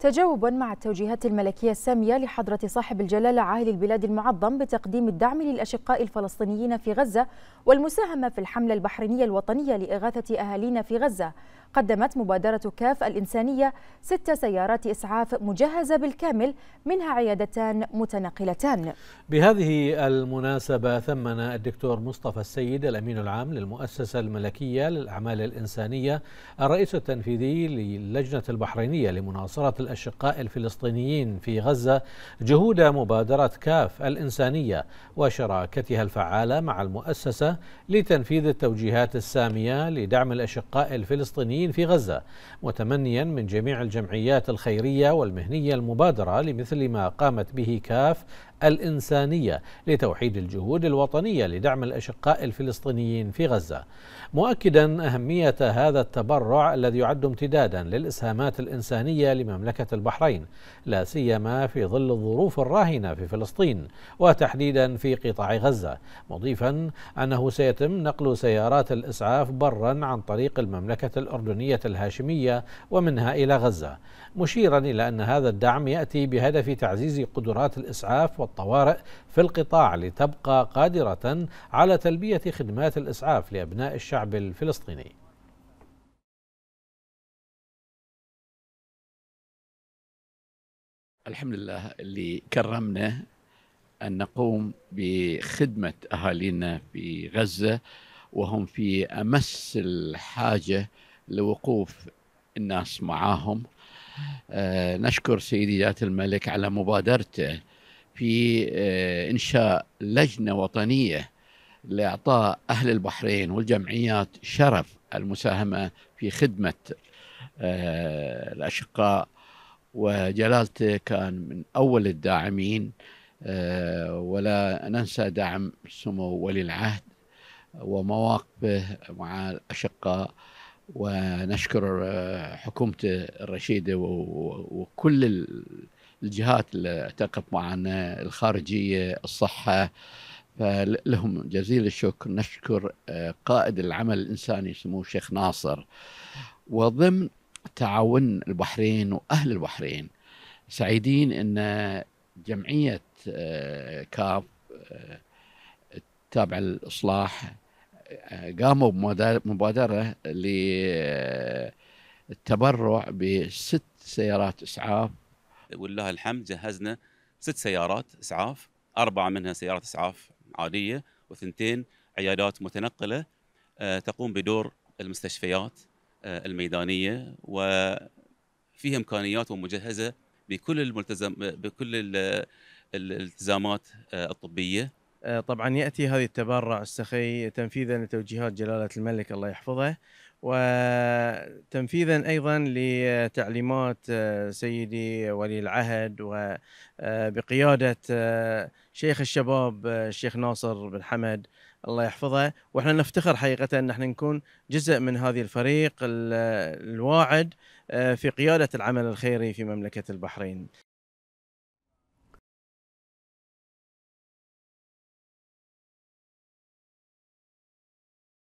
تجاوبا مع التوجيهات الملكية السامية لحضرة صاحب الجلالة عاهل البلاد المعظم بتقديم الدعم للأشقاء الفلسطينيين في غزة والمساهمة في الحملة البحرينية الوطنية لإغاثة أهالينا في غزة قدمت مبادرة كاف الإنسانية ست سيارات إسعاف مجهزة بالكامل منها عيادتان متنقلتان بهذه المناسبة ثمن الدكتور مصطفى السيد الأمين العام للمؤسسة الملكية للأعمال الإنسانية الرئيس التنفيذي للجنة البحرينية لمناصرة الأشقاء الفلسطينيين في غزة جهود مبادرة كاف الإنسانية وشراكتها الفعالة مع المؤسسة لتنفيذ التوجيهات السامية لدعم الأشقاء الفلسطينيين في غزة متمنيا من جميع الجمعيات الخيرية والمهنية المبادرة لمثل ما قامت به كاف الإنسانية لتوحيد الجهود الوطنية لدعم الأشقاء الفلسطينيين في غزة مؤكدا أهمية هذا التبرع الذي يعد امتدادا للإسهامات الإنسانية لمملكة البحرين لا سيما في ظل الظروف الراهنة في فلسطين وتحديدا في قطاع غزة مضيفا أنه سيتم نقل سيارات الإسعاف برا عن طريق المملكة الأردنية الهاشمية ومنها إلى غزة مشيرا إلى أن هذا الدعم يأتي بهدف تعزيز قدرات الإسعاف والطوارئ في القطاع لتبقى قادرة على تلبية خدمات الإسعاف لأبناء الشعب الفلسطيني الحمد لله اللي كرمنا أن نقوم بخدمة أهالينا في غزة وهم في أمس الحاجة لوقوف الناس معاهم آه نشكر سيدي ذات الملك على مبادرته في آه، انشاء لجنه وطنيه لاعطاء اهل البحرين والجمعيات شرف المساهمه في خدمه آه، الاشقاء وجلالته كان من اول الداعمين آه، ولا ننسى دعم سمو ولي العهد ومواقفه مع الاشقاء ونشكر حكومته الرشيده وكل الجهات اللي تقف معنا الخارجيه الصحه فلهم جزيل الشكر نشكر آه، قائد العمل الانساني سمو الشيخ ناصر وضمن تعاون البحرين واهل البحرين سعيدين ان جمعيه آه، كاف التابعه آه، للاصلاح قاموا بمبادره للتبرع بست سيارات اسعاف ولله الحمد جهزنا ست سيارات اسعاف اربعه منها سيارات اسعاف عاديه وثنتين عيادات متنقله آه، تقوم بدور المستشفيات آه، الميدانيه وفيها امكانيات ومجهزه بكل الملتزم بكل الالتزامات آه، الطبيه طبعا ياتي هذه التبرع السخي تنفيذا لتوجيهات جلاله الملك الله يحفظه وتنفيذا ايضا لتعليمات آه، سيدي ولي العهد وبقياده آه، آه، شيخ الشباب الشيخ ناصر بن حمد الله يحفظه واحنا نفتخر حقيقه ان احنا نكون جزء من هذه الفريق الواعد في قياده العمل الخيري في مملكه البحرين